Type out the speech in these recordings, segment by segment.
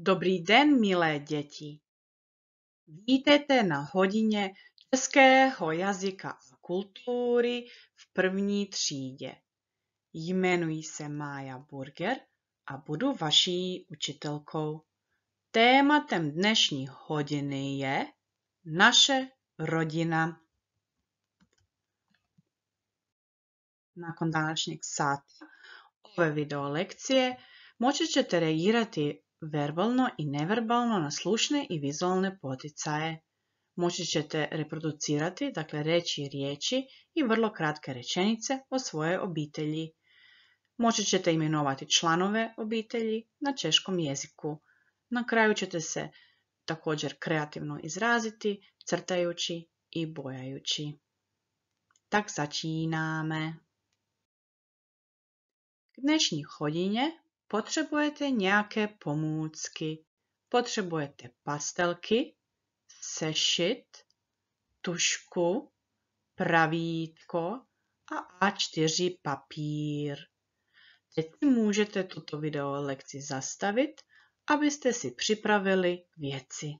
Dobrý den, milé děti! Vítejte na hodině českého jazyka a kultury v první třídě. Jmenuji se Mája Burger a budu vaší učitelkou. Tématem dnešní hodiny je naše rodina. Na današnjeg sát ove video lekcie můžete ćete reagirati verbalno i neverbalno na slušne i vizualne poticaje. Moći ćete reproducirati, dakle reći riječi i vrlo kratke rečenice o svojoj obitelji. Moći ćete imenovati članove obitelji na češkom jeziku. Na kraju ćete se također kreativno izraziti, crtajući i bojajući. Tak začiname. Dnešní hodinje potřebujete nějaké pomůcky. Potřebujete pastelky, sešit, tušku, pravítko a A4 papír. Teď můžete tuto video lekci zastavit, abyste si připravili věci.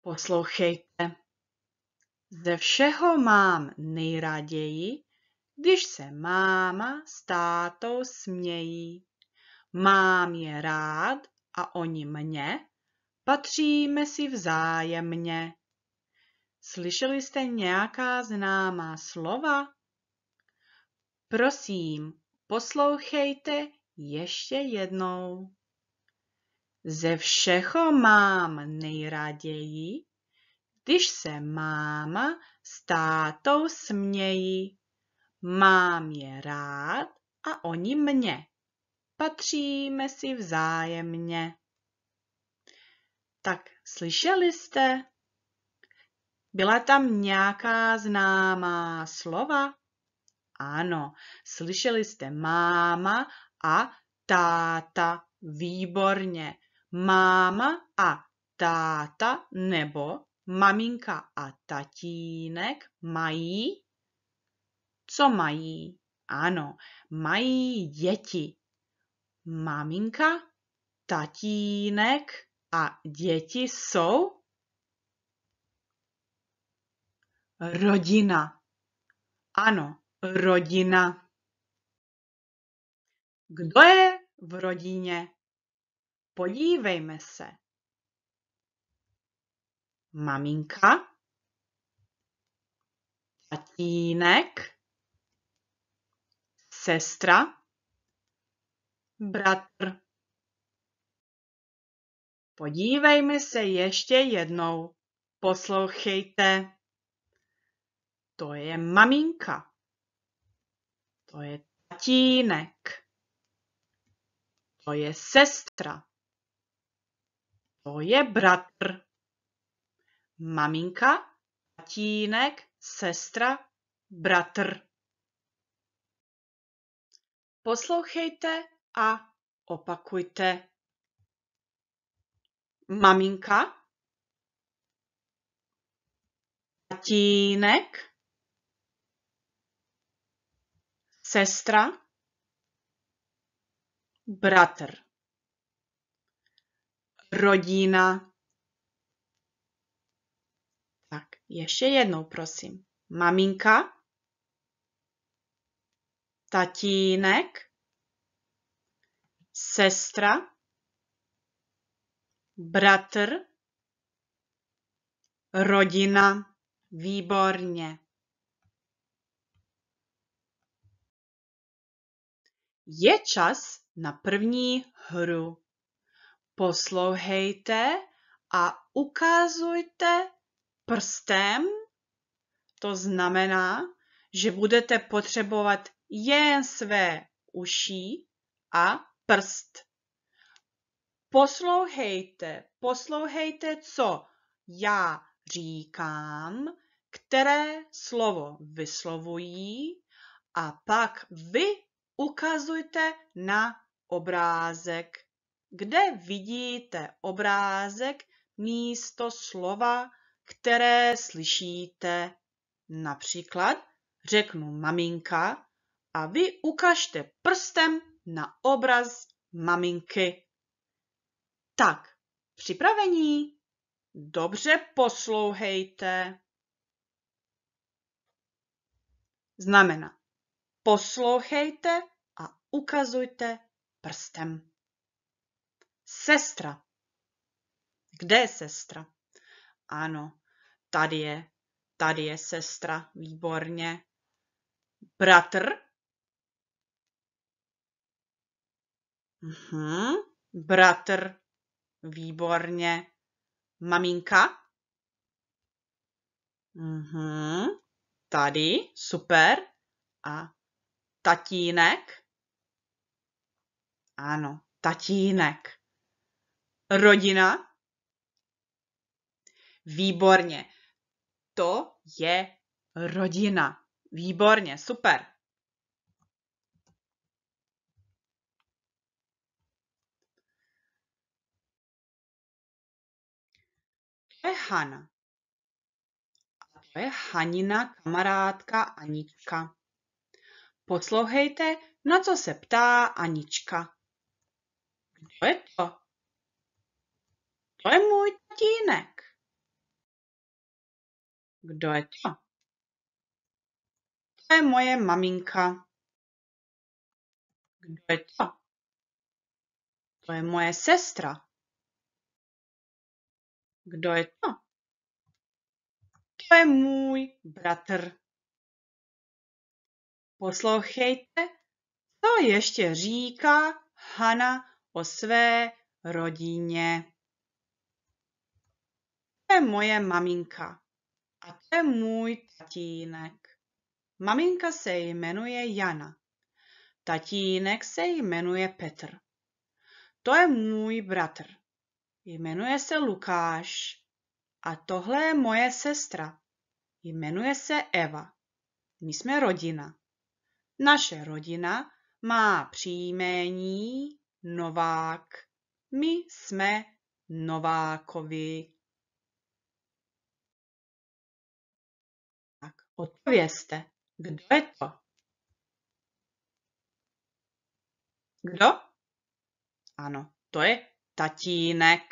Poslouchejte. Ze všeho mám nejraději když se máma s tátou smějí. Mám je rád a oni mě, patříme si vzájemně. Slyšeli jste nějaká známá slova? Prosím, poslouchejte ještě jednou. Ze všeho mám nejraději, když se máma s tátou smějí. Mám je rád a oni mě. Patříme si vzájemně. Tak slyšeli jste? Byla tam nějaká známá slova? Ano, slyšeli jste máma a táta. Výborně. Máma a táta nebo maminka a tatínek mají co mají? Ano, mají děti. Maminka, tatínek a děti jsou rodina. Ano, rodina. Kdo je v rodině? Podívejme se. Maminka, tatínek, sestra, bratr. Podívejme se ještě jednou. Poslouchejte. To je maminka. To je tatínek. To je sestra. To je bratr. Maminka, tatínek, sestra, bratr. Poslouchejte a opakujte. Maminka, tatínek, sestra, bratr, rodina. Tak, ještě jednou, prosím. Maminka, tatínek, sestra, bratr, rodina. Výborně. Je čas na první hru. Poslouchejte a ukazujte prstem, to znamená, že budete potřebovat jen své uši a prst. Poslouchejte, poslouchejte, co já říkám, které slovo vyslovují a pak vy ukazujte na obrázek. Kde vidíte obrázek místo slova, které slyšíte? Například řeknu maminka a vy ukažte prstem na obraz maminky. Tak, připravení? Dobře poslouchejte. Znamená, poslouchejte a ukazujte prstem. Sestra. Kde je sestra? Ano, tady je, tady je sestra, výborně bratr. Mhm, bratr. Výborně. Maminka. Mhm, tady, super. A tatínek. Ano, tatínek. Rodina. Výborně. To je rodina. Výborně, super. To je Hana. A to je Hanina kamarádka Anička. Poslouchejte, na co se ptá Anička. Kdo je to? To je můj tatínek. Kdo je to? To je moje maminka. Kdo je to? To je moje sestra. Kdo je to? To je můj bratr. Poslouchejte, co ještě říká Hana o své rodině. To je moje maminka a to je můj tatínek. Maminka se jmenuje Jana, tatínek se jmenuje Petr. To je můj bratr. Jmenuje se Lukáš. A tohle je moje sestra. Jmenuje se Eva. My jsme rodina. Naše rodina má příjmení Novák. My jsme Novákovi. Tak, odpověste. Kdo je to? Kdo? Ano, to je tatínek.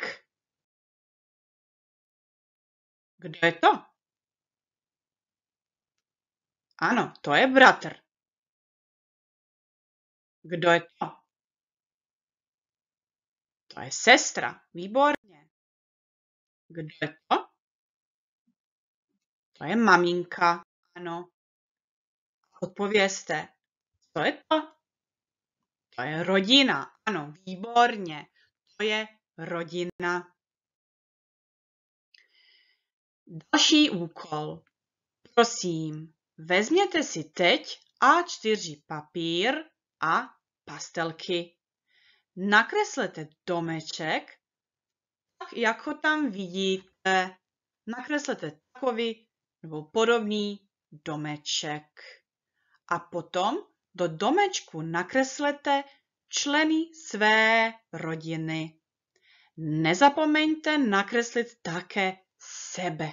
Kdo je to? Ano, to je bratr. Kdo je to? To je sestra. Výborně. Kdo je to? To je maminka. Ano odpovězte, co je to? To je rodina. Ano, výborně. To je rodina. Další úkol. Prosím, vezměte si teď A4 papír a pastelky. Nakreslete domeček, tak jak ho tam vidíte. Nakreslete takový nebo podobný domeček a potom do domečku nakreslete členy své rodiny. Nezapomeňte nakreslit také sebe.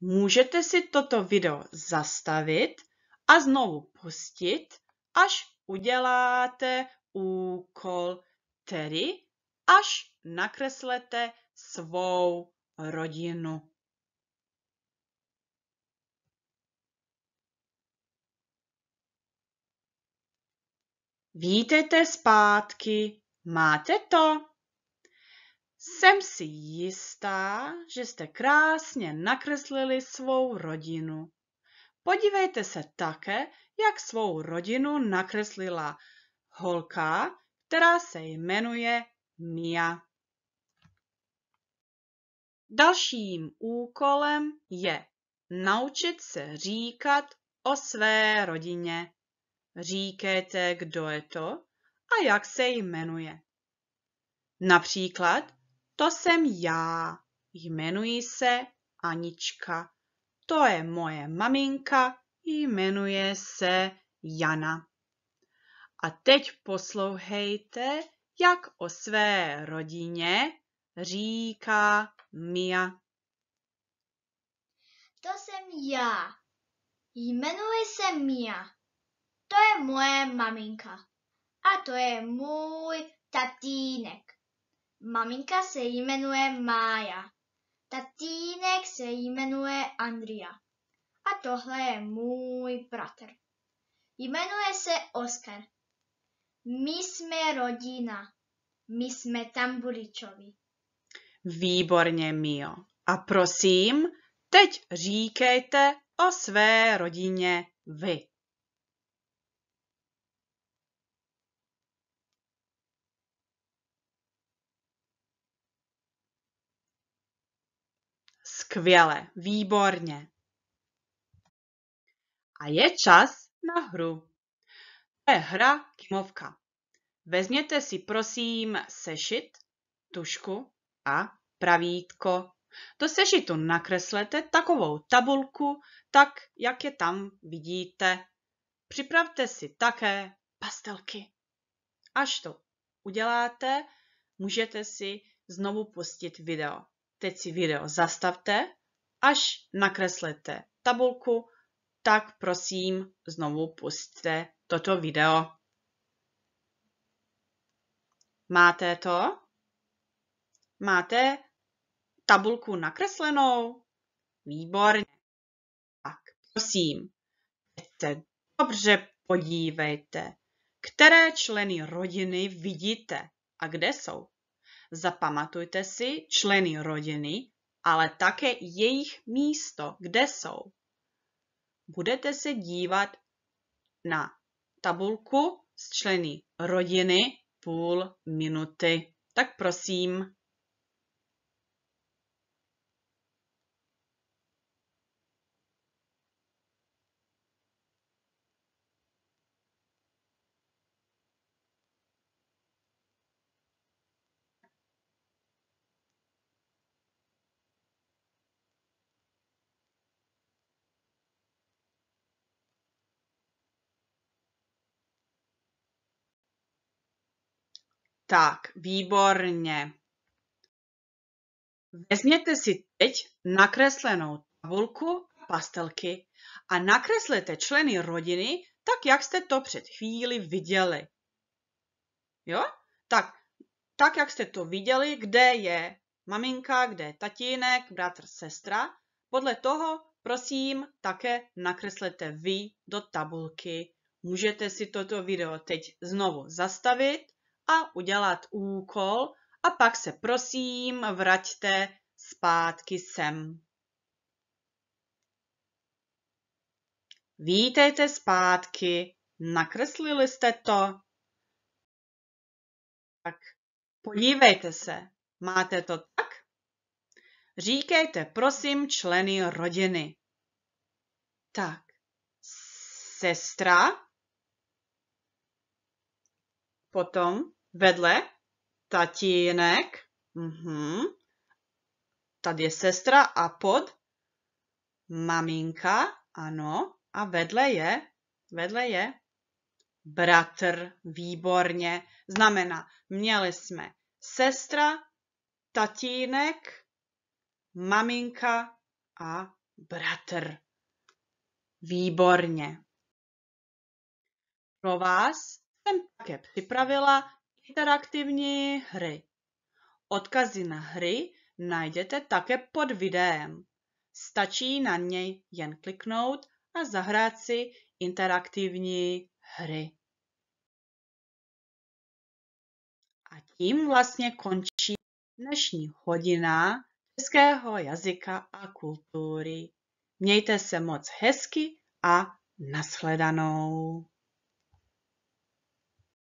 Můžete si toto video zastavit a znovu pustit, až uděláte úkol, tedy až nakreslete svou rodinu. Vítejte zpátky, máte to? Jsem si jistá, že jste krásně nakreslili svou rodinu. Podívejte se také, jak svou rodinu nakreslila holka, která se jmenuje Mia. Dalším úkolem je naučit se říkat o své rodině. Říkejte, kdo je to a jak se jmenuje. Například, to jsem já, jmenuji se Anička, to je moje maminka, jmenuje se Jana. A teď poslouchejte, jak o své rodině říká Mia. To jsem já. Jmenuji se Mia. To je moje maminka. A to je můj tatínek. Maminka se jmenuje Mája. Tatínek se jmenuje Andrea, A tohle je můj bratr. Jmenuje se Oskar. My jsme rodina. My jsme tamburičovi. Výborně, Mio. A prosím, teď říkejte o své rodině vy. Skvěle, výborně. A je čas na hru. To je hra Kimovka. Vezměte si prosím sešit, tušku a pravítko. Do sešitu nakreslete takovou tabulku, tak jak je tam vidíte. Připravte si také pastelky. Až to uděláte, můžete si znovu pustit video. Teď si video zastavte, až nakreslete tabulku, tak prosím znovu pustte toto video. Máte to? Máte tabulku nakreslenou? Výborně. Tak, prosím, teď se dobře podívejte, které členy rodiny vidíte a kde jsou. Zapamatujte si členy rodiny, ale také jejich místo, kde jsou. Budete se dívat na tabulku s členy rodiny půl minuty. Tak prosím. Tak, výborně. Vezměte si teď nakreslenou tabulku pastelky a nakreslete členy rodiny tak, jak jste to před chvíli viděli. Jo? Tak, tak jak jste to viděli, kde je maminka, kde je tatínek, bratr, sestra. Podle toho, prosím, také nakreslete vy do tabulky. Můžete si toto video teď znovu zastavit a udělat úkol a pak se prosím vraťte zpátky sem. Vítejte zpátky. Nakreslili jste to? Tak podívejte se. Máte to tak? Říkejte prosím členy rodiny. Tak, sestra, potom vedle tatínek, uh-huh. tady je sestra a pod maminka, ano, a vedle je, vedle je bratr, výborně, znamená, měli jsme sestra, tatínek, maminka a bratr. Výborně. Pro vás jsem také připravila interaktivní hry. Odkazy na hry najdete také pod videem. Stačí na něj jen kliknout a zahrát si interaktivní hry. A tím vlastně končí dnešní hodina českého jazyka a kultury. Mějte se moc hezky a nashledanou.